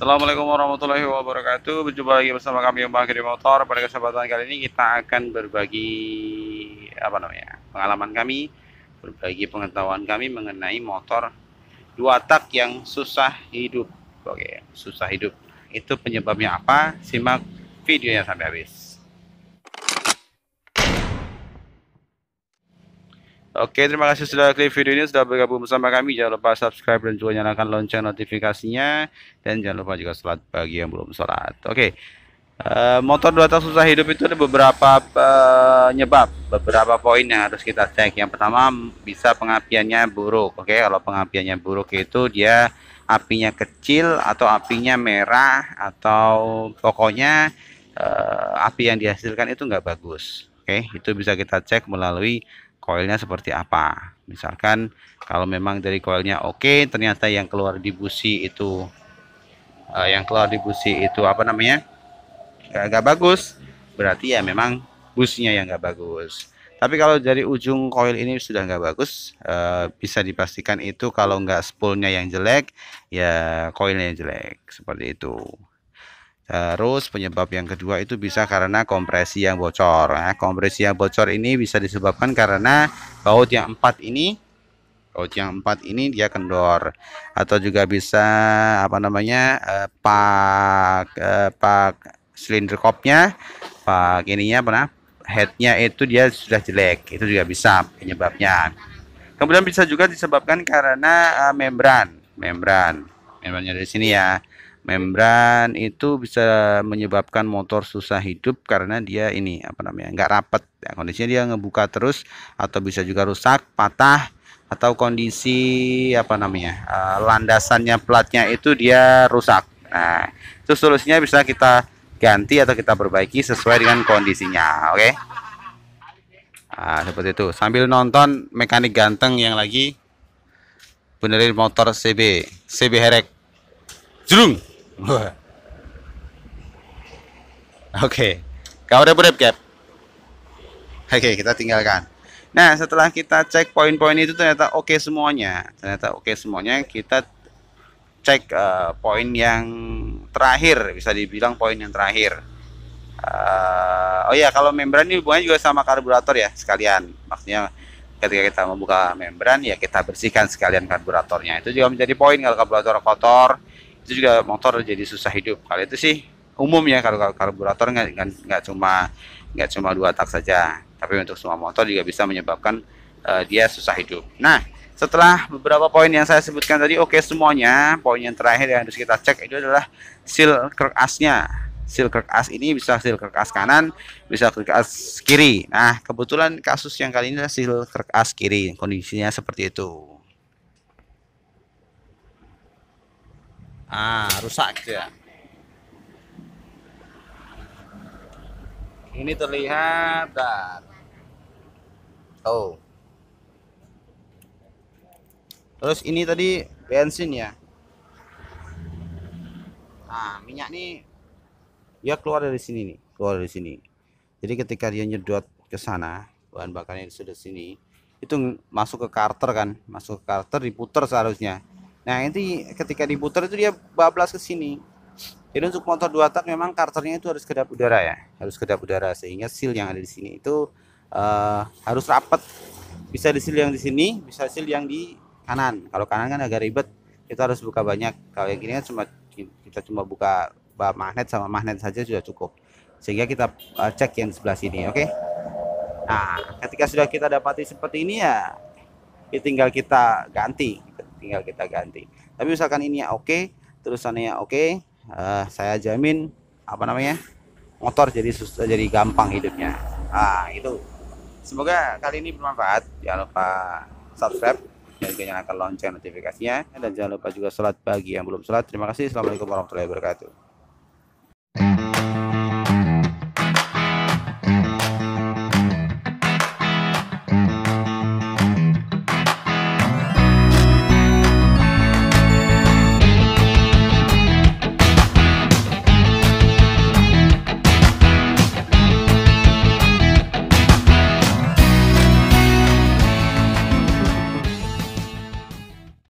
Assalamualaikum warahmatullahi wabarakatuh. Berjumpa lagi bersama kami Mbak Gede Motor. Pada kesempatan kali ini kita akan berbagi apa namanya? pengalaman kami, berbagi pengetahuan kami mengenai motor dua tak yang susah hidup. Oke, susah hidup. Itu penyebabnya apa? Simak videonya sampai habis. Oke, terima kasih sudah klik video ini, sudah bergabung bersama kami. Jangan lupa subscribe dan juga nyalakan lonceng notifikasinya. Dan jangan lupa juga sholat bagi yang belum sholat. Oke, uh, motor dua tak susah hidup itu ada beberapa penyebab, eh, beberapa poin yang harus kita cek. Yang pertama bisa pengapiannya buruk. Oke, kalau pengapiannya buruk itu dia apinya kecil atau apinya merah atau pokoknya uh, api yang dihasilkan itu nggak bagus. Oke, itu bisa kita cek melalui koilnya seperti apa misalkan kalau memang dari koilnya oke okay, ternyata yang keluar di busi itu uh, yang keluar di busi itu apa namanya gak, bagus berarti ya memang businya yang gak bagus tapi kalau dari ujung koil ini sudah nggak bagus, eh, bisa dipastikan itu kalau nggak spoolnya yang jelek, ya koilnya jelek seperti itu. Terus penyebab yang kedua itu bisa karena kompresi yang bocor. Nah, kompresi yang bocor ini bisa disebabkan karena baut yang empat ini baut yang empat ini dia kendor atau juga bisa apa namanya eh, pak eh, pak silinder kopnya pak ininya pernah headnya itu dia sudah jelek itu juga bisa penyebabnya. Kemudian bisa juga disebabkan karena eh, membran, membran, membrannya dari sini ya Membran itu bisa menyebabkan motor susah hidup karena dia ini apa namanya nggak rapat. Ya, kondisinya dia ngebuka terus atau bisa juga rusak, patah atau kondisi apa namanya uh, landasannya platnya itu dia rusak. Nah, itu solusinya bisa kita ganti atau kita perbaiki sesuai dengan kondisinya. Oke. Okay? Nah, seperti itu. Sambil nonton mekanik ganteng yang lagi benerin motor CB, CB herek. Jurung. Oke, kau udah cap. Oke, kita tinggalkan. Nah, setelah kita cek poin-poin itu ternyata oke okay semuanya. Ternyata oke okay semuanya. Kita cek uh, poin yang terakhir, bisa dibilang poin yang terakhir. Uh, oh ya, kalau membran ini hubungannya juga sama karburator ya sekalian. Maksudnya ketika kita membuka membran ya kita bersihkan sekalian karburatornya. Itu juga menjadi poin kalau karburator kotor itu juga motor jadi susah hidup kalau itu sih umum ya kalau karburator nggak cuma nggak cuma dua tak saja tapi untuk semua motor juga bisa menyebabkan uh, dia susah hidup nah setelah beberapa poin yang saya sebutkan tadi oke okay semuanya poin yang terakhir yang harus kita cek itu adalah seal kerk asnya seal kerk as ini bisa seal kerk as kanan bisa kerk as kiri nah kebetulan kasus yang kali ini adalah seal kerk as kiri kondisinya seperti itu ah rusak ya ini terlihat dan oh terus ini tadi bensin ya nah minyak nih ya keluar dari sini nih keluar dari sini jadi ketika dia nyedot ke sana bahan bakarnya sudah sini itu masuk ke karter kan masuk ke karter diputer seharusnya Nah ini ketika diputar itu dia bablas ke sini. Jadi untuk motor dua tak memang karternya itu harus kedap udara ya, harus kedap udara sehingga seal yang ada di sini itu uh, harus rapat. Bisa di seal yang di sini, bisa seal yang di kanan. Kalau kanan kan agak ribet, kita harus buka banyak. Kalau yang ini kan cuma kita cuma buka bah, magnet sama magnet saja sudah cukup. Sehingga kita uh, cek yang sebelah sini, oke? Okay? Nah, ketika sudah kita dapati seperti ini ya, ya tinggal kita ganti tinggal kita ganti tapi misalkan ini ya oke okay, terusannya oke okay, uh, eh, saya jamin apa namanya motor jadi susah jadi gampang hidupnya ah itu semoga kali ini bermanfaat jangan lupa subscribe dan juga nyalakan lonceng notifikasinya dan jangan lupa juga sholat pagi yang belum sholat terima kasih assalamualaikum warahmatullahi wabarakatuh